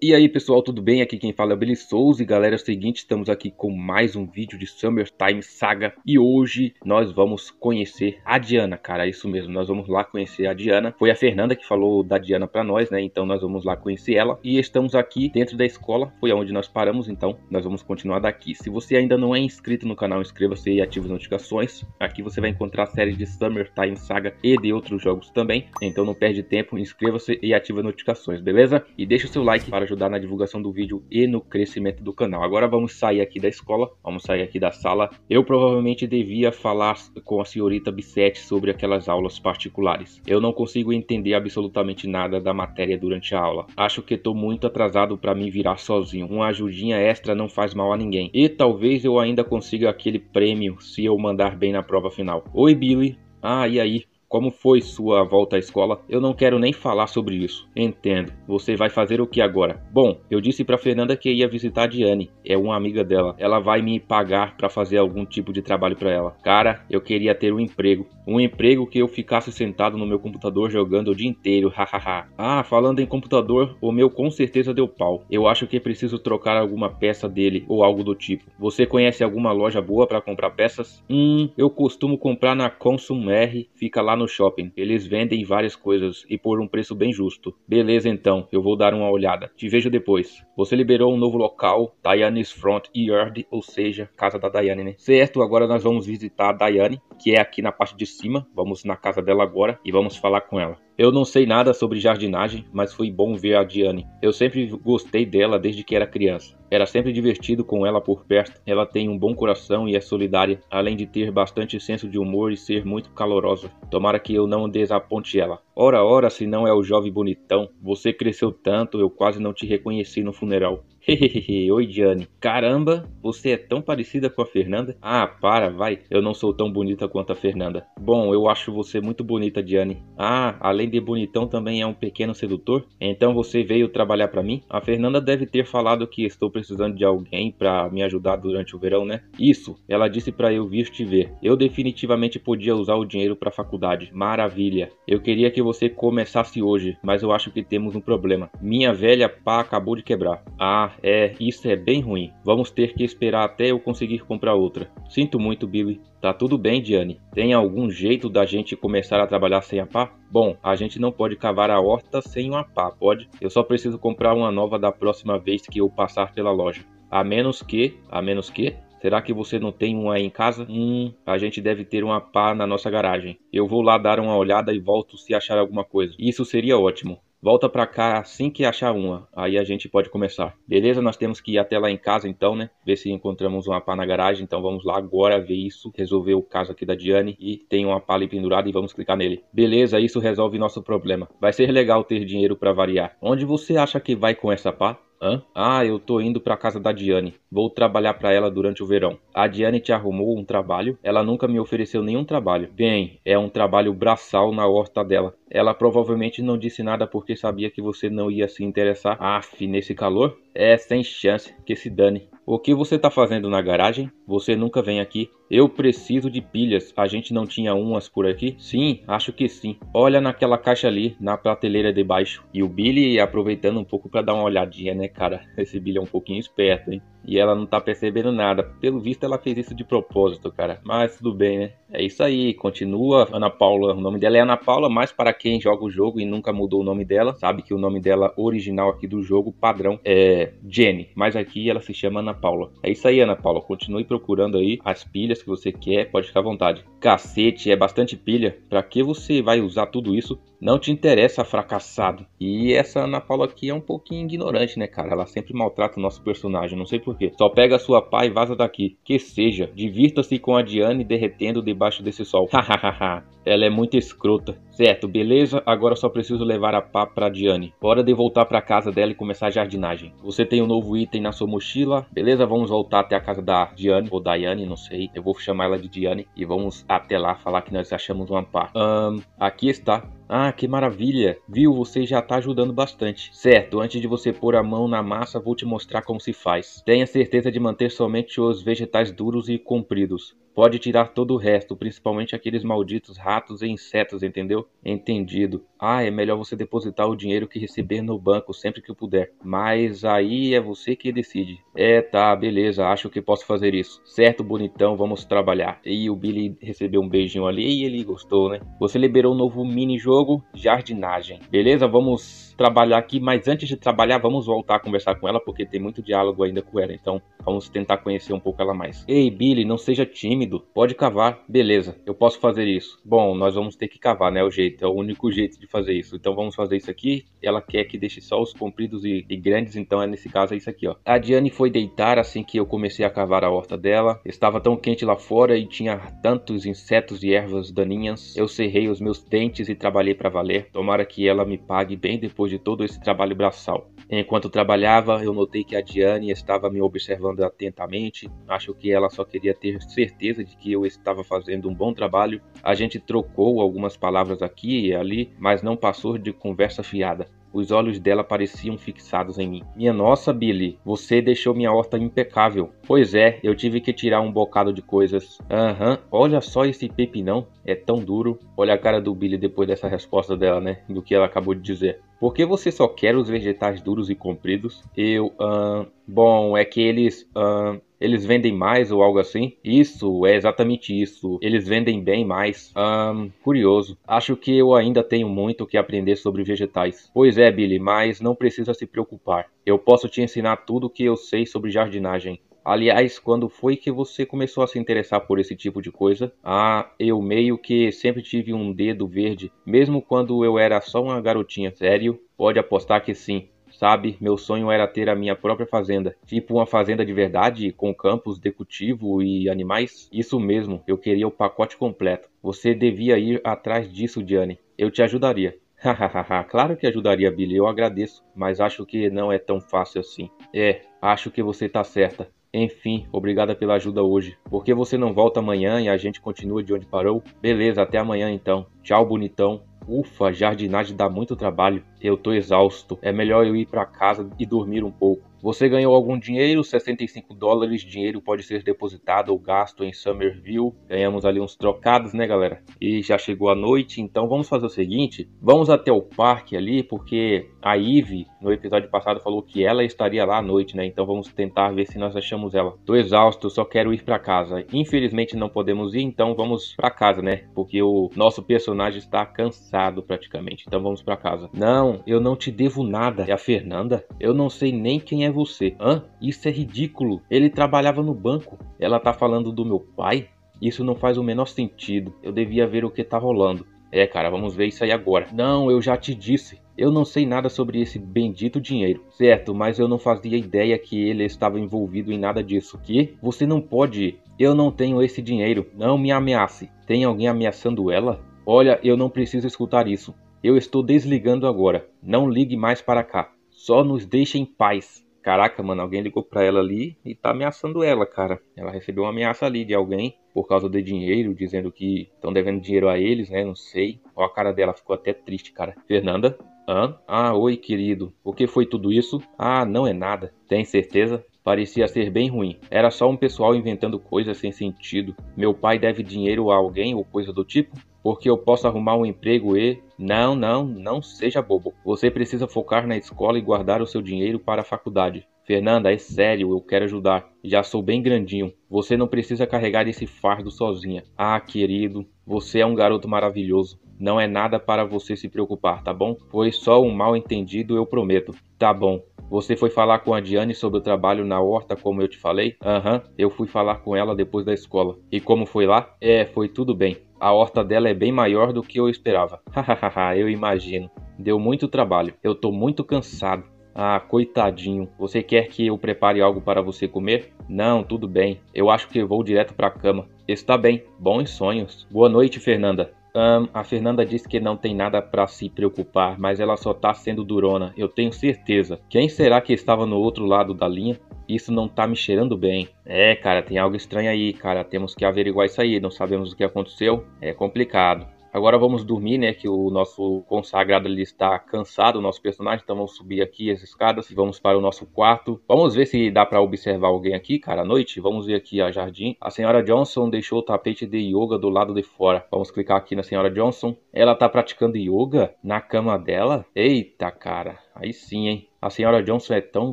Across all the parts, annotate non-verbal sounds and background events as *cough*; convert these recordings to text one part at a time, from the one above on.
E aí pessoal, tudo bem? Aqui quem fala é o Billy Souza e galera, é o seguinte, estamos aqui com mais um vídeo de Summertime Saga e hoje nós vamos conhecer a Diana, cara, é isso mesmo, nós vamos lá conhecer a Diana. Foi a Fernanda que falou da Diana para nós, né? Então nós vamos lá conhecer ela e estamos aqui dentro da escola, foi aonde nós paramos, então nós vamos continuar daqui. Se você ainda não é inscrito no canal, inscreva-se e ative as notificações. Aqui você vai encontrar a série de Summertime Saga e de outros jogos também, então não perde tempo, inscreva-se e ative as notificações, beleza? E deixa o seu like para ajudar na divulgação do vídeo e no crescimento do canal. Agora vamos sair aqui da escola, vamos sair aqui da sala. Eu provavelmente devia falar com a senhorita Bissetti sobre aquelas aulas particulares. Eu não consigo entender absolutamente nada da matéria durante a aula. Acho que estou muito atrasado para me virar sozinho. Uma ajudinha extra não faz mal a ninguém. E talvez eu ainda consiga aquele prêmio se eu mandar bem na prova final. Oi, Billy. Ah, e aí? Como foi sua volta à escola? Eu não quero nem falar sobre isso. Entendo. Você vai fazer o que agora? Bom, eu disse para Fernanda que ia visitar a Diane. É uma amiga dela. Ela vai me pagar para fazer algum tipo de trabalho para ela. Cara, eu queria ter um emprego um emprego que eu ficasse sentado no meu computador jogando o dia inteiro, hahaha. *laughs* ah, falando em computador, o meu com certeza deu pau. Eu acho que preciso trocar alguma peça dele ou algo do tipo. Você conhece alguma loja boa para comprar peças? Hum, eu costumo comprar na Consum R, fica lá no shopping. Eles vendem várias coisas e por um preço bem justo. Beleza então, eu vou dar uma olhada. Te vejo depois. Você liberou um novo local, Diane's Front Yard, ou seja, casa da Diane, né? Certo, agora nós vamos visitar a Diane, que é aqui na parte de cima. Vamos na casa dela agora e vamos falar com ela. Eu não sei nada sobre jardinagem, mas foi bom ver a Diane. Eu sempre gostei dela desde que era criança. Era sempre divertido com ela por perto. Ela tem um bom coração e é solidária, além de ter bastante senso de humor e ser muito calorosa. Tomara que eu não desaponte ela. Ora, ora, se não é o jovem bonitão. Você cresceu tanto, eu quase não te reconheci no funeral. Hehehe, oi Diane. Caramba, você é tão parecida com a Fernanda? Ah, para, vai. Eu não sou tão bonita quanto a Fernanda. Bom, eu acho você muito bonita, Diane. Ah, além de bonitão, também é um pequeno sedutor? Então você veio trabalhar para mim? A Fernanda deve ter falado que estou precisando de alguém para me ajudar durante o verão, né? Isso, ela disse para eu vir te ver. Eu definitivamente podia usar o dinheiro para faculdade. Maravilha. Eu queria que você começasse hoje, mas eu acho que temos um problema. Minha velha pá acabou de quebrar. Ah, é, isso é bem ruim. Vamos ter que esperar até eu conseguir comprar outra. Sinto muito, Billy. Tá tudo bem, Diane. Tem algum jeito da gente começar a trabalhar sem a pá? Bom, a gente não pode cavar a horta sem uma pá, pode? Eu só preciso comprar uma nova da próxima vez que eu passar pela loja. A menos que, a menos que, Será que você não tem uma em casa? Hum, a gente deve ter uma pá na nossa garagem. Eu vou lá dar uma olhada e volto se achar alguma coisa. Isso seria ótimo. Volta pra cá assim que achar uma. Aí a gente pode começar. Beleza? Nós temos que ir até lá em casa então, né? Ver se encontramos uma pá na garagem. Então vamos lá agora ver isso. Resolver o caso aqui da Diane. E tem uma pá ali pendurada e vamos clicar nele. Beleza, isso resolve nosso problema. Vai ser legal ter dinheiro para variar. Onde você acha que vai com essa pá? Hã? Ah, eu tô indo pra casa da Diane. Vou trabalhar para ela durante o verão. A Diane te arrumou um trabalho? Ela nunca me ofereceu nenhum trabalho. Bem, é um trabalho braçal na horta dela. Ela provavelmente não disse nada porque sabia que você não ia se interessar. Aff, nesse calor? É sem chance, que se dane. O que você tá fazendo na garagem? Você nunca vem aqui. Eu preciso de pilhas. A gente não tinha umas por aqui? Sim, acho que sim. Olha naquela caixa ali, na prateleira de baixo. E o Billy aproveitando um pouco para dar uma olhadinha, né, cara? *laughs* Esse Billy é um pouquinho esperto, hein? E ela não tá percebendo nada. Pelo visto, ela fez isso de propósito, cara. Mas tudo bem, né? É isso aí, continua Ana Paula. O nome dela é Ana Paula, mas para quem joga o jogo e nunca mudou o nome dela, sabe que o nome dela original aqui do jogo, padrão, é Jenny. Mas aqui ela se chama Ana Paula. É isso aí, Ana Paula. Continue procurando aí as pilhas que você quer, pode ficar à vontade. Cacete, é bastante pilha. Para que você vai usar tudo isso? Não te interessa, fracassado. E essa Ana Paula aqui é um pouquinho ignorante, né, cara? Ela sempre maltrata o nosso personagem, não sei porquê. Só pega a sua pá e vaza daqui. Que seja, divirta-se com a Diane derretendo de debaixo desse sol. *laughs* Hahaha, ela é muito escrota. Certo, beleza? Agora só preciso levar a pá pra Diane. Hora de voltar pra casa dela e começar a jardinagem. Você tem um novo item na sua mochila, beleza? Vamos voltar até a casa da Diane, ou Diane, não sei. Eu vou chamar ela de Diane e vamos até lá falar que nós achamos uma pá. Um, aqui está. Ah, que maravilha! Viu, você já tá ajudando bastante. Certo, antes de você pôr a mão na massa, vou te mostrar como se faz. Tenha certeza de manter somente os vegetais duros e compridos. Pode tirar todo o resto, principalmente aqueles malditos ratos e insetos, entendeu? Entendido. Ah, é melhor você depositar o dinheiro que receber no banco sempre que puder. Mas aí é você que decide. É, tá, beleza, acho que posso fazer isso. Certo, bonitão, vamos trabalhar. E o Billy recebeu um beijinho ali e ele gostou, né? Você liberou um novo mini jogo, jardinagem. Beleza, vamos trabalhar aqui, mas antes de trabalhar, vamos voltar a conversar com ela, porque tem muito diálogo ainda com ela. Então, vamos tentar conhecer um pouco ela mais. Ei, Billy, não seja tímido. Pode cavar. Beleza, eu posso fazer isso. Bom, nós vamos ter que cavar, né? O jeito, é o único jeito de fazer isso. Então, vamos fazer isso aqui. Ela quer que deixe só os compridos e, e grandes, então, é nesse caso, é isso aqui, ó. A Diane foi deitar assim que eu comecei a cavar a horta dela. Estava tão quente lá fora e tinha tantos insetos e ervas daninhas. Eu cerrei os meus dentes e trabalhei para valer. Tomara que ela me pague bem depois depois de todo esse trabalho braçal. Enquanto trabalhava, eu notei que a Diane estava me observando atentamente. Acho que ela só queria ter certeza de que eu estava fazendo um bom trabalho. A gente trocou algumas palavras aqui e ali, mas não passou de conversa fiada. Os olhos dela pareciam fixados em mim. Minha nossa, Billy, você deixou minha horta impecável. Pois é, eu tive que tirar um bocado de coisas. Aham, uhum, olha só esse pepinão, é tão duro. Olha a cara do Billy depois dessa resposta dela, né? Do que ela acabou de dizer. Por que você só quer os vegetais duros e compridos? Eu, ahn. bom, é que eles. ahn. eles vendem mais ou algo assim? Isso, é exatamente isso. Eles vendem bem mais. Ahn. curioso. Acho que eu ainda tenho muito que aprender sobre vegetais. Pois é, Billy, mas não precisa se preocupar. Eu posso te ensinar tudo o que eu sei sobre jardinagem. Aliás, quando foi que você começou a se interessar por esse tipo de coisa? Ah, eu meio que sempre tive um dedo verde, mesmo quando eu era só uma garotinha. Sério? Pode apostar que sim. Sabe, meu sonho era ter a minha própria fazenda, tipo uma fazenda de verdade, com campos de cultivo e animais. Isso mesmo, eu queria o pacote completo. Você devia ir atrás disso, Diane. Eu te ajudaria. *laughs* Hahaha, claro que ajudaria, Billy, eu agradeço, mas acho que não é tão fácil assim. É, acho que você tá certa. Enfim, obrigada pela ajuda hoje. Por que você não volta amanhã e a gente continua de onde parou? Beleza, até amanhã então. Tchau, bonitão. Ufa, jardinagem dá muito trabalho. Eu tô exausto. É melhor eu ir para casa e dormir um pouco. Você ganhou algum dinheiro? 65 dólares. Dinheiro pode ser depositado ou gasto em Somerville. Ganhamos ali uns trocados, né, galera? E já chegou a noite, então vamos fazer o seguinte: vamos até o parque ali, porque a Eve, no episódio passado, falou que ela estaria lá à noite, né? Então vamos tentar ver se nós achamos ela. Tô exausto, só quero ir para casa. Infelizmente não podemos ir, então vamos para casa, né? Porque o nosso personagem está cansado praticamente. Então vamos para casa. Não, eu não te devo nada. É a Fernanda? Eu não sei nem quem é é você? Hã? Isso é ridículo. Ele trabalhava no banco. Ela tá falando do meu pai? Isso não faz o menor sentido. Eu devia ver o que tá rolando. É, cara, vamos ver isso aí agora. Não, eu já te disse. Eu não sei nada sobre esse bendito dinheiro. Certo, mas eu não fazia ideia que ele estava envolvido em nada disso. Que? Você não pode. Eu não tenho esse dinheiro. Não me ameace. Tem alguém ameaçando ela? Olha, eu não preciso escutar isso. Eu estou desligando agora. Não ligue mais para cá. Só nos deixe em paz. Caraca, mano, alguém ligou pra ela ali e tá ameaçando ela, cara. Ela recebeu uma ameaça ali de alguém por causa de dinheiro, dizendo que estão devendo dinheiro a eles, né? Não sei. Ó, a cara dela ficou até triste, cara. Fernanda? Hã? Ah, oi, querido. O que foi tudo isso? Ah, não é nada. Tem certeza? parecia ser bem ruim. Era só um pessoal inventando coisas sem sentido. Meu pai deve dinheiro a alguém ou coisa do tipo? Porque eu posso arrumar um emprego e. Não, não, não seja bobo. Você precisa focar na escola e guardar o seu dinheiro para a faculdade. Fernanda, é sério, eu quero ajudar. Já sou bem grandinho. Você não precisa carregar esse fardo sozinha. Ah, querido, você é um garoto maravilhoso. Não é nada para você se preocupar, tá bom? Foi só um mal entendido, eu prometo. Tá bom. Você foi falar com a Diane sobre o trabalho na horta, como eu te falei? Aham, uhum, eu fui falar com ela depois da escola. E como foi lá? É, foi tudo bem. A horta dela é bem maior do que eu esperava. *laughs* Hahaha, eu imagino. Deu muito trabalho. Eu tô muito cansado. Ah, coitadinho. Você quer que eu prepare algo para você comer? Não, tudo bem. Eu acho que vou direto para a cama. Está bem. Bons sonhos. Boa noite, Fernanda. Um, a Fernanda disse que não tem nada para se preocupar, mas ela só tá sendo durona, eu tenho certeza. Quem será que estava no outro lado da linha? Isso não tá me cheirando bem. É, cara, tem algo estranho aí, cara. Temos que averiguar isso aí. Não sabemos o que aconteceu. É complicado. Agora vamos dormir, né? Que o nosso consagrado ali está cansado, o nosso personagem. Então vamos subir aqui as escadas. e Vamos para o nosso quarto. Vamos ver se dá para observar alguém aqui, cara, à noite. Vamos ver aqui a jardim. A senhora Johnson deixou o tapete de yoga do lado de fora. Vamos clicar aqui na senhora Johnson. Ela tá praticando yoga na cama dela? Eita, cara. Aí sim, hein? A senhora Johnson é tão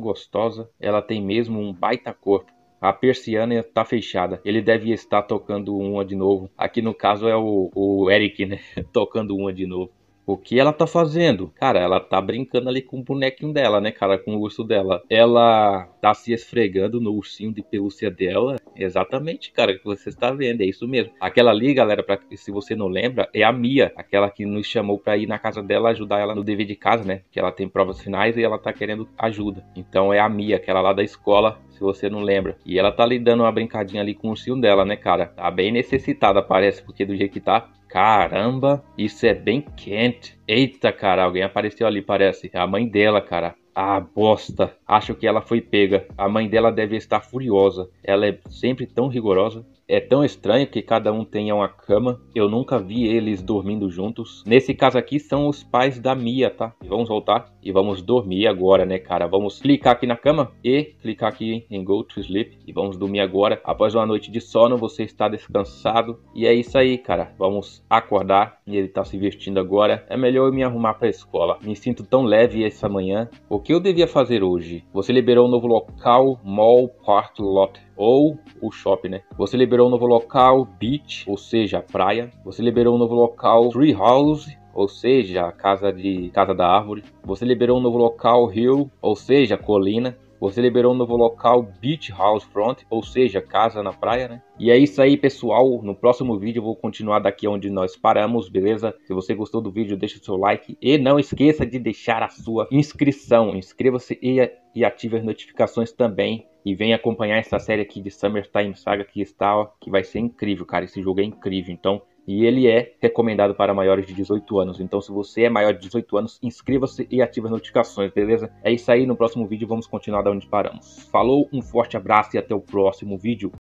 gostosa. Ela tem mesmo um baita corpo a persiana está fechada. Ele deve estar tocando uma de novo. Aqui no caso é o, o Eric, né? *laughs* tocando uma de novo. O que ela tá fazendo? Cara, ela tá brincando ali com o bonequinho dela, né, cara? Com o urso dela. Ela tá se esfregando no ursinho de pelúcia dela. Exatamente, cara, que você está vendo. É isso mesmo. Aquela ali, galera, pra, se você não lembra, é a Mia. Aquela que nos chamou pra ir na casa dela ajudar ela no dever de casa, né? Que ela tem provas finais e ela tá querendo ajuda. Então é a Mia, aquela lá da escola se você não lembra. E ela tá ali dando uma brincadinha ali com o ursinho dela, né, cara? Tá bem necessitada, parece, porque do jeito que tá, Caramba, isso é bem quente. Eita, cara, alguém apareceu ali, parece. É a mãe dela, cara. Ah, bosta. Acho que ela foi pega. A mãe dela deve estar furiosa. Ela é sempre tão rigorosa. É tão estranho que cada um tenha uma cama. Eu nunca vi eles dormindo juntos. Nesse caso aqui são os pais da Mia, tá? Vamos voltar e vamos dormir agora, né, cara? Vamos clicar aqui na cama e clicar aqui em Go to Sleep e vamos dormir agora. Após uma noite de sono, você está descansado. E é isso aí, cara. Vamos acordar e ele tá se vestindo agora. É melhor eu me arrumar para a escola. Me sinto tão leve essa manhã. O que eu devia fazer hoje? Você liberou um novo local, Mall Park Lot ou o shopping, né? Você liberou um novo local, beach, ou seja, praia. Você liberou um novo local, tree house, ou seja, casa de casa da árvore. Você liberou um novo local, hill, ou seja, colina. Você liberou um novo local Beach House Front, ou seja, casa na praia, né? E é isso aí, pessoal. No próximo vídeo eu vou continuar daqui onde nós paramos, beleza? Se você gostou do vídeo, deixa o seu like e não esqueça de deixar a sua inscrição. Inscreva-se e, e ative as notificações também. E vem acompanhar essa série aqui de Summertime Saga que está, ó, que vai ser incrível, cara. Esse jogo é incrível. Então, e ele é recomendado para maiores de 18 anos. Então, se você é maior de 18 anos, inscreva-se e ative as notificações, beleza? É isso aí. No próximo vídeo, vamos continuar da onde paramos. Falou, um forte abraço e até o próximo vídeo.